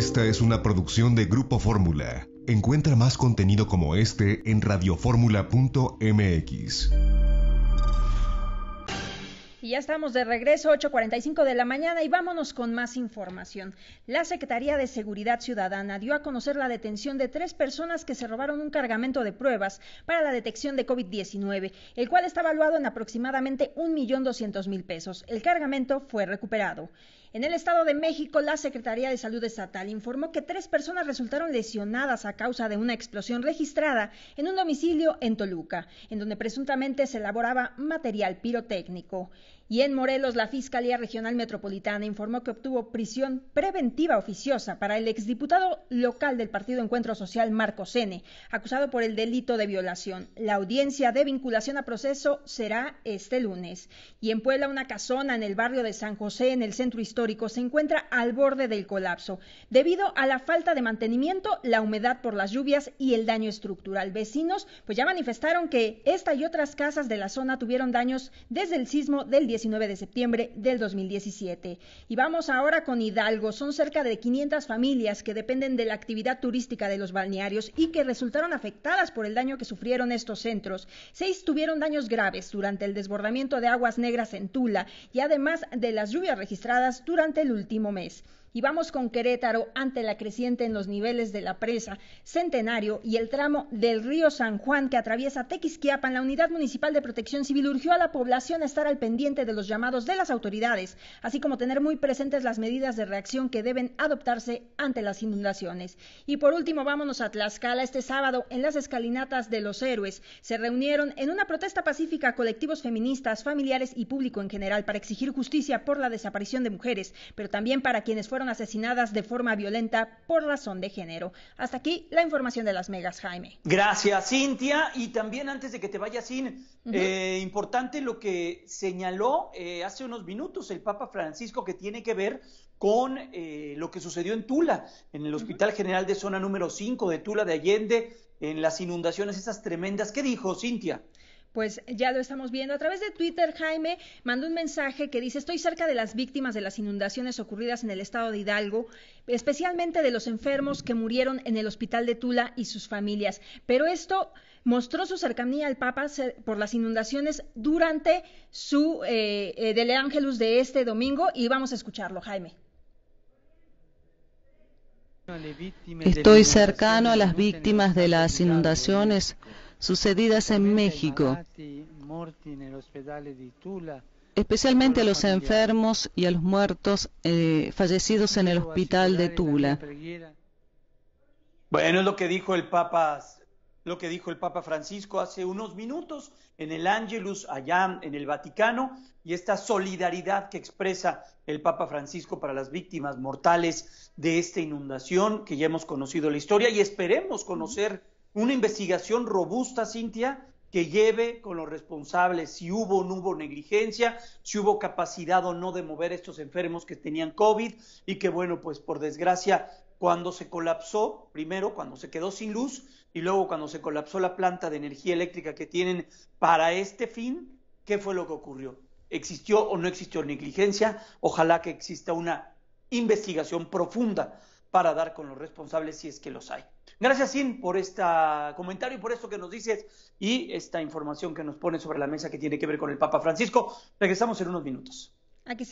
Esta es una producción de Grupo Fórmula. Encuentra más contenido como este en Radiofórmula.mx Y ya estamos de regreso, 8.45 de la mañana, y vámonos con más información. La Secretaría de Seguridad Ciudadana dio a conocer la detención de tres personas que se robaron un cargamento de pruebas para la detección de COVID-19, el cual está valuado en aproximadamente 1.200.000 pesos. El cargamento fue recuperado. En el Estado de México, la Secretaría de Salud Estatal informó que tres personas resultaron lesionadas a causa de una explosión registrada en un domicilio en Toluca, en donde presuntamente se elaboraba material pirotécnico. Y en Morelos, la Fiscalía Regional Metropolitana informó que obtuvo prisión preventiva oficiosa para el exdiputado local del Partido Encuentro Social, Marco Sene, acusado por el delito de violación. La audiencia de vinculación a proceso será este lunes. Y en Puebla, una casona en el barrio de San José, en el centro histórico, histórico se encuentra al borde del colapso, debido a la falta de mantenimiento, la humedad por las lluvias y el daño estructural. Vecinos pues ya manifestaron que esta y otras casas de la zona tuvieron daños desde el sismo del 19 de septiembre del 2017. Y vamos ahora con Hidalgo. Son cerca de 500 familias que dependen de la actividad turística de los balnearios y que resultaron afectadas por el daño que sufrieron estos centros. Seis tuvieron daños graves durante el desbordamiento de aguas negras en Tula y además de las lluvias registradas durante el último mes. Y vamos con Querétaro ante la creciente en los niveles de la presa Centenario y el tramo del río San Juan que atraviesa Tequisquiapan. La Unidad Municipal de Protección Civil urgió a la población a estar al pendiente de los llamados de las autoridades, así como tener muy presentes las medidas de reacción que deben adoptarse ante las inundaciones. Y por último, vámonos a Tlaxcala. Este sábado, en las escalinatas de los héroes, se reunieron en una protesta pacífica colectivos feministas, familiares y público en general para exigir justicia por la desaparición de mujeres, pero también para quienes fueron asesinadas de forma violenta por razón de género. Hasta aquí la información de las megas, Jaime. Gracias, Cintia. Y también antes de que te vayas, Sin, eh, importante lo que señaló eh, hace unos minutos el Papa Francisco que tiene que ver con eh, lo que sucedió en Tula, en el Hospital General de Zona número 5 de Tula de Allende, en las inundaciones esas tremendas. ¿Qué dijo, Cintia? pues ya lo estamos viendo. A través de Twitter, Jaime mandó un mensaje que dice, estoy cerca de las víctimas de las inundaciones ocurridas en el estado de Hidalgo, especialmente de los enfermos que murieron en el hospital de Tula y sus familias. Pero esto mostró su cercanía al Papa por las inundaciones durante su eh, eh, del Ángelus de este domingo y vamos a escucharlo, Jaime. Estoy cercano a las víctimas De las inundaciones sucedidas en México, especialmente a los enfermos y a los muertos eh, fallecidos en el hospital de Tula. Bueno, es lo que dijo el Papa, lo que dijo el Papa Francisco hace unos minutos en el Angelus allá en el Vaticano y esta solidaridad que expresa el Papa Francisco para las víctimas mortales de esta inundación que ya hemos conocido la historia y esperemos conocer una investigación robusta, Cintia, que lleve con los responsables si hubo o no hubo negligencia, si hubo capacidad o no de mover a estos enfermos que tenían COVID y que, bueno, pues por desgracia, cuando se colapsó, primero cuando se quedó sin luz y luego cuando se colapsó la planta de energía eléctrica que tienen para este fin, ¿qué fue lo que ocurrió? ¿Existió o no existió negligencia? Ojalá que exista una investigación profunda para dar con los responsables si es que los hay. Gracias, Sin, por este comentario y por esto que nos dices y esta información que nos pone sobre la mesa que tiene que ver con el Papa Francisco. Regresamos en unos minutos. Aquí